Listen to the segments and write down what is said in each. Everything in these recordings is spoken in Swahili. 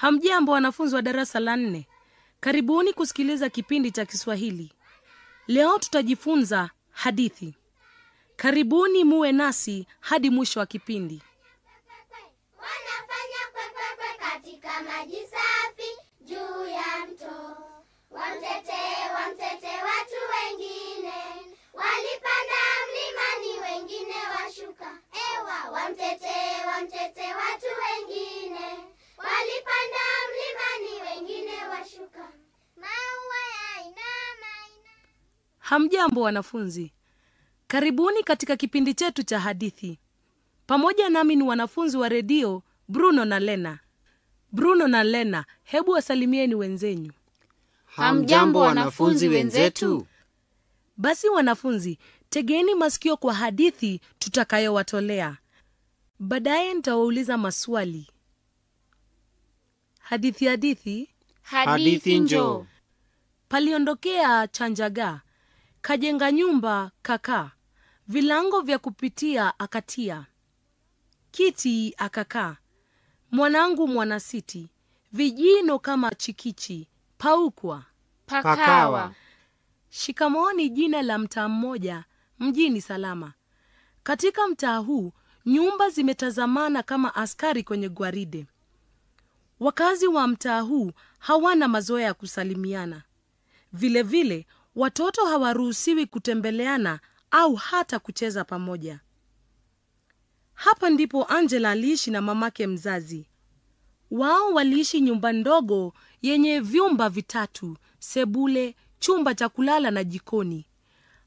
Hamjambo, wanafunzi wa darasa la nne, karibuni kusikiliza kipindi cha Kiswahili. Leo tutajifunza hadithi. Karibuni muwe nasi hadi mwisho wa kipindi. Wanafanya kwekwekwe katika maji safi juu ya mto, wamtetee, wamtetee watu wengine. Walipanda mlimani, wengine washuka, ewa, watu wengine Hamjambo wanafunzi, karibuni katika kipindi chetu cha hadithi. Pamoja nami ni wanafunzi wa redio Bruno na Lena. Bruno na Lena, hebu wasalimieni wenzenyu. Hamjambo wanafunzi wenzetu. Basi wanafunzi, tegeni masikio kwa hadithi tutakayowatolea baadaye. Nitawauliza maswali. Hadithi hadithi hadithi, njo. Paliondokea chanjagaa kajenga nyumba kakaa, vilango vya kupitia akatia, kiti akakaa, mwanangu mwanasiti, vijino kama chikichi, paukwa pakawa. Shikamoni jina la mtaa mmoja mjini Salama. Katika mtaa huu nyumba zimetazamana kama askari kwenye gwaride. Wakazi wa mtaa huu hawana mazoea ya kusalimiana. Vilevile watoto hawaruhusiwi kutembeleana au hata kucheza pamoja. Hapa ndipo Angela aliishi na mamake mzazi. Wao waliishi nyumba ndogo yenye vyumba vitatu, sebule, chumba cha kulala na jikoni.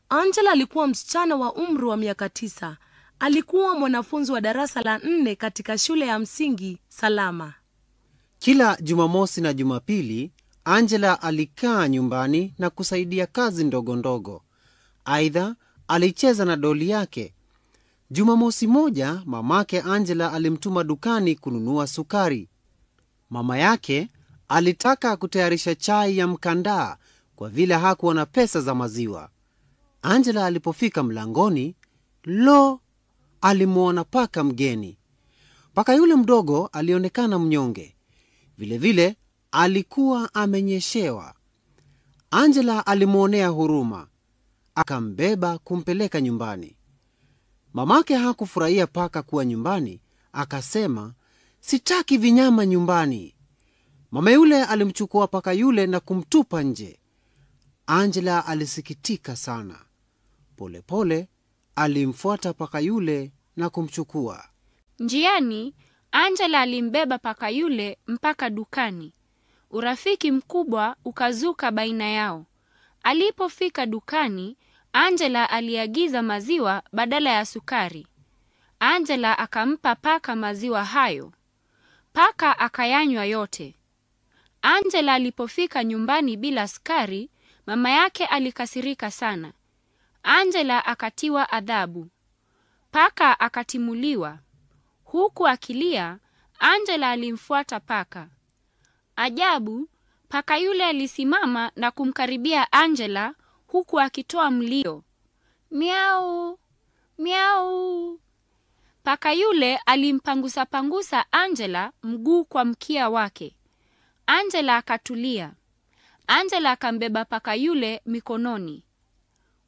Angela alikuwa msichana wa umri wa miaka tisa. Alikuwa mwanafunzi wa darasa la nne katika shule ya msingi Salama. Kila Jumamosi na Jumapili Angela alikaa nyumbani na kusaidia kazi ndogo ndogo. Aidha, alicheza na doli yake. Jumamosi moja, mamake Angela alimtuma dukani kununua sukari. Mama yake alitaka kutayarisha chai ya mkandaa kwa vile hakuwa na pesa za maziwa. Angela alipofika mlangoni, lo, alimwona paka mgeni. Paka yule mdogo alionekana mnyonge. Vilevile alikuwa amenyeshewa. Angela alimwonea huruma, akambeba kumpeleka nyumbani. Mamake hakufurahia paka kuwa nyumbani, akasema, sitaki vinyama nyumbani. Mama yule alimchukua paka yule na kumtupa nje. Angela alisikitika sana. Polepole pole, alimfuata paka yule na kumchukua. Njiani, Angela alimbeba paka yule mpaka dukani. Urafiki mkubwa ukazuka baina yao. Alipofika dukani, Angela aliagiza maziwa badala ya sukari. Angela akampa paka maziwa hayo. Paka akayanywa yote. Angela alipofika nyumbani bila sukari, mama yake alikasirika sana. Angela akatiwa adhabu. Paka akatimuliwa. Huku akilia, Angela alimfuata paka. Ajabu, paka yule alisimama na kumkaribia Angela huku akitoa mlio miau miau. Paka yule alimpangusapangusa Angela mguu kwa mkia wake. Angela akatulia. Angela akambeba paka yule mikononi.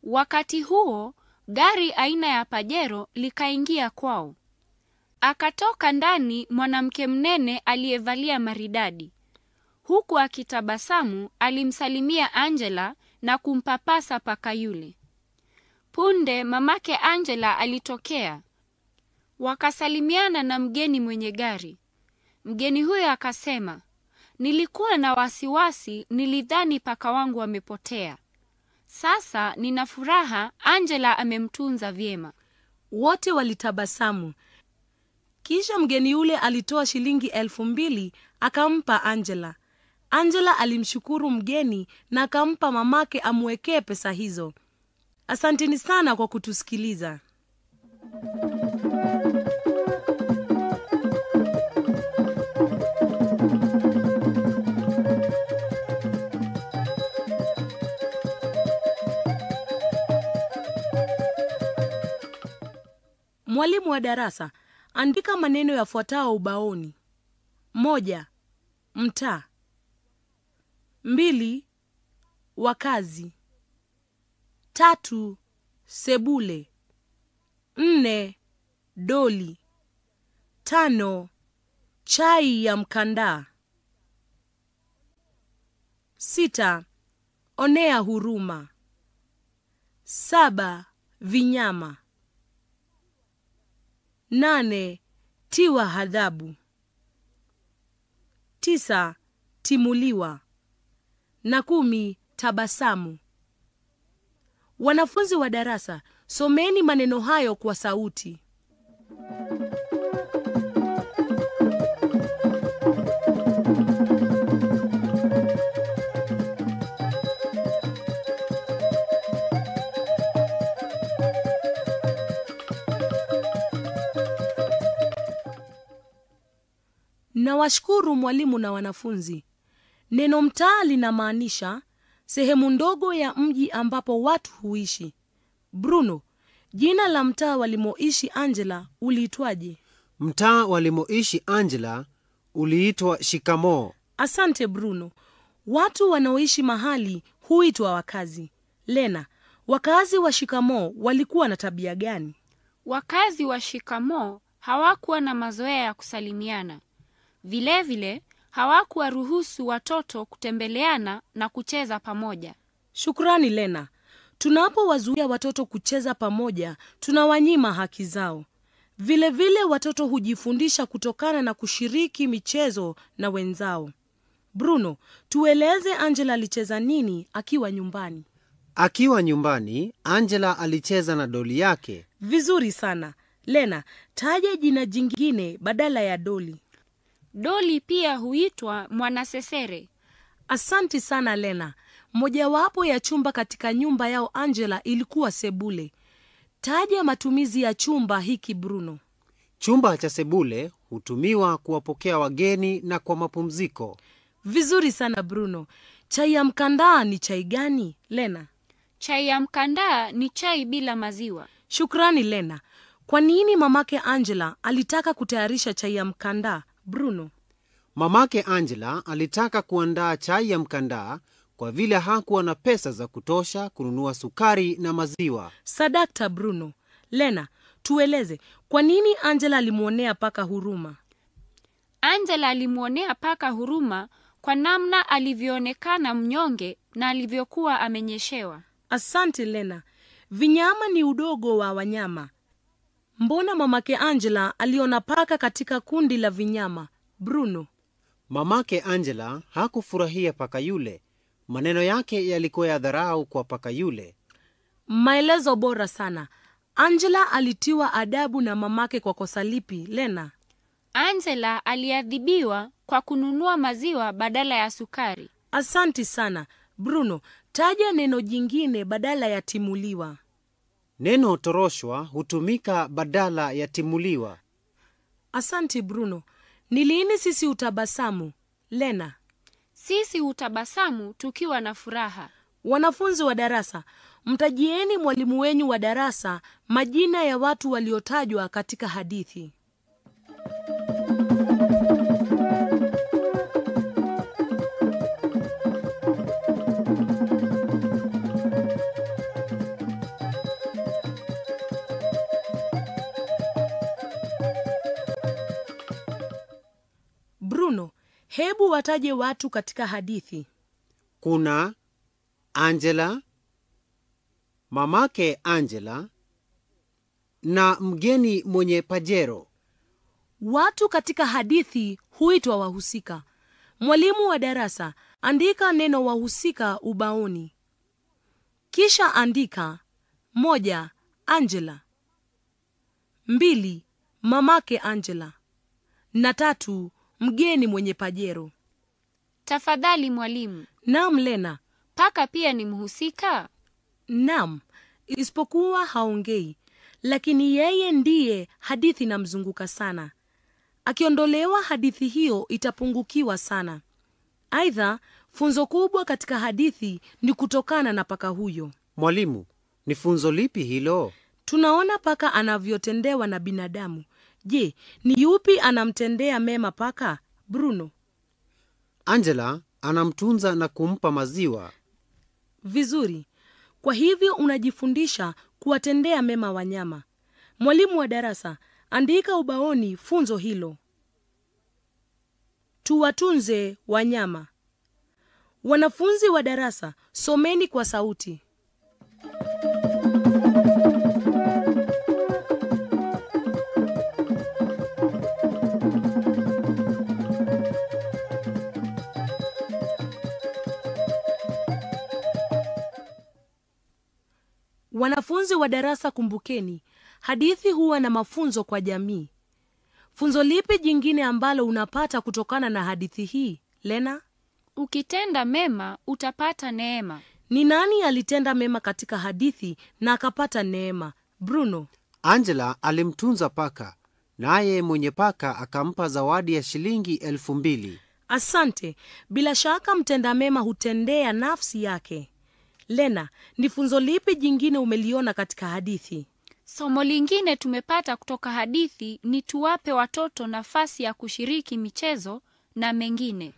Wakati huo gari aina ya Pajero likaingia kwao. Akatoka ndani mwanamke mnene aliyevalia maridadi. Huku akitabasamu alimsalimia Angela na kumpapasa paka yule. Punde mamake Angela alitokea, wakasalimiana na mgeni mwenye gari. Mgeni huyo akasema, nilikuwa na wasiwasi, nilidhani paka wangu amepotea. Sasa nina furaha, Angela amemtunza vyema. Wote walitabasamu. Kisha mgeni yule alitoa shilingi elfu mbili akampa Angela. Angela alimshukuru mgeni na akampa mamake amwekee pesa hizo. Asanteni sana kwa kutusikiliza. Mwalimu wa darasa, andika maneno yafuatao ubaoni. Moja, mtaa mbili, wakazi, tatu, sebule, nne, doli, tano, chai ya mkandaa, sita, onea huruma, saba, vinyama, nane, tiwa hadhabu, tisa, timuliwa na kumi. Tabasamu. Wanafunzi wa darasa, someni maneno hayo kwa sauti. Nawashukuru mwalimu na wanafunzi neno mtaa linamaanisha sehemu ndogo ya mji ambapo watu huishi bruno jina la mtaa walimoishi angela uliitwaje mtaa walimoishi angela uliitwa shikamoo asante bruno watu wanaoishi mahali huitwa wakazi lena wakazi wa shikamoo walikuwa na tabia gani wakazi wa shikamoo hawakuwa na mazoea ya kusalimiana vilevile vile, hawakuwaruhusu watoto kutembeleana na kucheza pamoja. Shukrani Lena. Tunapowazuia watoto kucheza pamoja, tunawanyima haki zao. Vilevile vile watoto hujifundisha kutokana na kushiriki michezo na wenzao. Bruno, tueleze Angela alicheza nini akiwa nyumbani? Akiwa nyumbani, Angela alicheza na doli yake. Vizuri sana. Lena, taja jina jingine badala ya doli. Doli pia huitwa mwanasesere. Asanti sana Lena. Mojawapo ya chumba katika nyumba yao Angela ilikuwa sebule. Taja matumizi ya chumba hiki Bruno. Chumba cha sebule hutumiwa kuwapokea wageni na kwa mapumziko. Vizuri sana Bruno. Chai ya mkandaa ni chai gani Lena? Chai ya mkandaa ni chai bila maziwa. Shukrani Lena. Kwa nini mamake Angela alitaka kutayarisha chai ya mkandaa? Bruno. Mamake Angela alitaka kuandaa chai ya mkandaa kwa vile hakuwa na pesa za kutosha kununua sukari na maziwa. Sadakta Bruno. Lena, tueleze kwa nini Angela alimwonea paka huruma? Angela alimwonea paka huruma kwa namna alivyoonekana mnyonge na alivyokuwa amenyeshewa. Asante Lena. Vinyama ni udogo wa wanyama Mbona mamake Angela aliona paka katika kundi la vinyama? Bruno. Mamake Angela hakufurahia paka yule. Maneno yake yalikuwa ya dharau kwa paka yule. Maelezo bora sana. Angela alitiwa adabu na mamake kwa kosa lipi, Lena? Angela aliadhibiwa kwa kununua maziwa badala ya sukari. Asanti sana Bruno, taja neno jingine badala ya timuliwa. Neno toroshwa hutumika badala ya timuliwa. Asante Bruno. Ni lini sisi hutabasamu? Lena: sisi hutabasamu tukiwa na furaha. Wanafunzi wa darasa, mtajieni mwalimu wenyu wa darasa majina ya watu waliotajwa katika hadithi. hebu wataje watu katika hadithi kuna angela mamake angela na mgeni mwenye pajero watu katika hadithi huitwa wahusika mwalimu wa darasa andika neno wahusika ubaoni kisha andika moja angela mbili mamake angela na tatu mgeni mwenye pajero. Tafadhali mwalimu. Naam, Lena. Paka pia ni mhusika? Naam, isipokuwa haongei, lakini yeye ndiye hadithi inamzunguka sana. Akiondolewa, hadithi hiyo itapungukiwa sana. Aidha, funzo kubwa katika hadithi ni kutokana na paka huyo. Mwalimu, ni funzo lipi hilo? Tunaona paka anavyotendewa na binadamu Je, ni yupi anamtendea mema paka? Bruno. Angela anamtunza na kumpa maziwa. Vizuri. Kwa hivyo unajifundisha kuwatendea mema wanyama. Mwalimu wa darasa, andika ubaoni funzo hilo. Tuwatunze wanyama. Wanafunzi wa darasa, someni kwa sauti. Wanafunzi wa darasa, kumbukeni, hadithi huwa na mafunzo kwa jamii. Funzo lipi jingine ambalo unapata kutokana na hadithi hii, Lena? Ukitenda mema utapata neema. Ni nani alitenda mema katika hadithi na akapata neema? Bruno. Angela alimtunza paka, naye mwenye paka akampa zawadi ya shilingi elfu mbili. Asante. Bila shaka mtenda mema hutendea nafsi yake. Lena, ni funzo lipi jingine umeliona katika hadithi? Somo lingine tumepata kutoka hadithi ni tuwape watoto nafasi ya kushiriki michezo na mengine.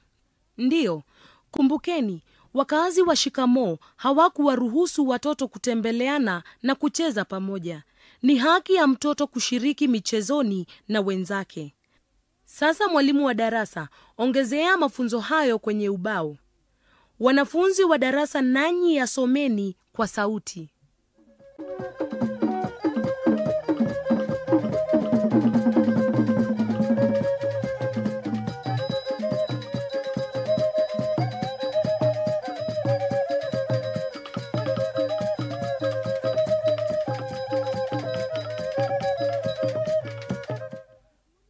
Ndiyo, kumbukeni wakaazi wa Shikamoo hawakuwaruhusu watoto kutembeleana na kucheza pamoja. Ni haki ya mtoto kushiriki michezoni na wenzake. Sasa mwalimu wa darasa, ongezea mafunzo hayo kwenye ubao. Wanafunzi wa darasa nanyi yasomeni kwa sauti.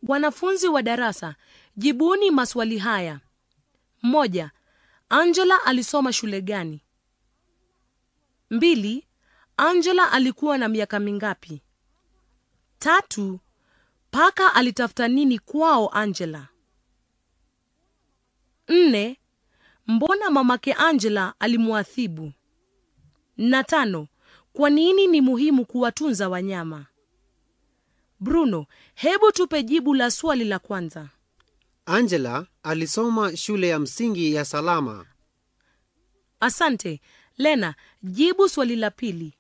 Wanafunzi wa darasa, jibuni maswali haya. Moja, Angela alisoma shule gani? Mbili, Angela alikuwa na miaka mingapi? Tatu, paka alitafuta nini kwao Angela? Nne, mbona mamake Angela alimwathibu? Na tano, kwa nini ni muhimu kuwatunza wanyama? Bruno, hebu tupe jibu la swali la kwanza. Angela alisoma shule ya msingi ya salama. Asante. Lena, jibu swali la pili.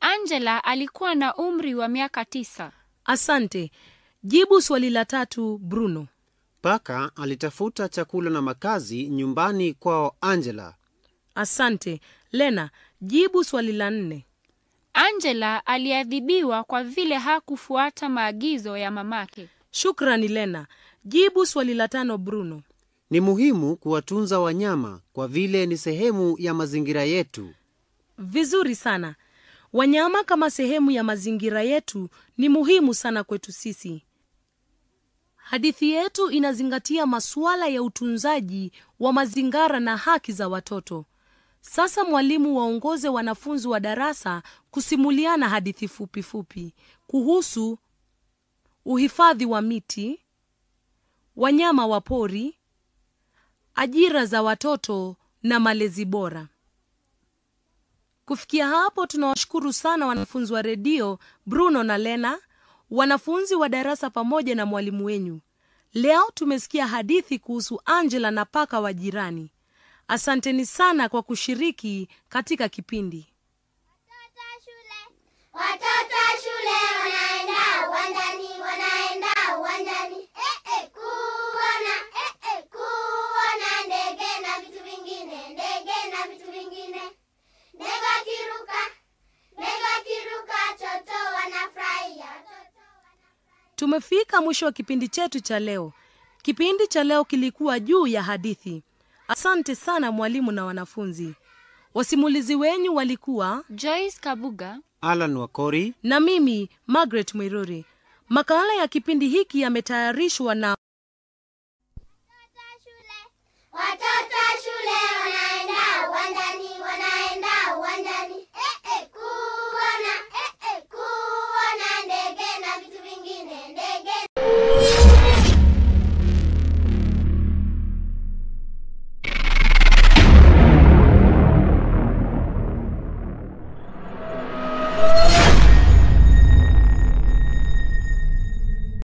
Angela alikuwa na umri wa miaka tisa. Asante. Jibu swali la tatu, Bruno. Paka alitafuta chakula na makazi nyumbani kwao Angela. Asante. Lena, jibu swali la nne. Angela aliadhibiwa kwa vile hakufuata maagizo ya mamake. Shukrani Lena. Jibu swali la tano, Bruno. Ni muhimu kuwatunza wanyama kwa vile ni sehemu ya mazingira yetu. Vizuri sana. Wanyama kama sehemu ya mazingira yetu ni muhimu sana kwetu sisi. Hadithi yetu inazingatia masuala ya utunzaji wa mazingira na haki za watoto. Sasa mwalimu waongoze wanafunzi wa darasa kusimuliana hadithi fupifupi fupi kuhusu uhifadhi wa miti, wanyama wa pori, ajira za watoto na malezi bora. Kufikia hapo, tunawashukuru sana wanafunzi wa redio Bruno na Lena, wanafunzi wa darasa pamoja na mwalimu wenyu. Leo tumesikia hadithi kuhusu Angela na paka wa jirani. Asanteni sana kwa kushiriki katika kipindi Watoto Shule. Watoto Tumefika mwisho wa kipindi chetu cha leo. Kipindi cha leo kilikuwa juu ya hadithi. Asante sana mwalimu na wanafunzi. Wasimulizi wenyu walikuwa Joyce Kabuga, Alan Wakori na mimi Margaret Mwiruri. Makala ya kipindi hiki yametayarishwa na Watashule. Watashule.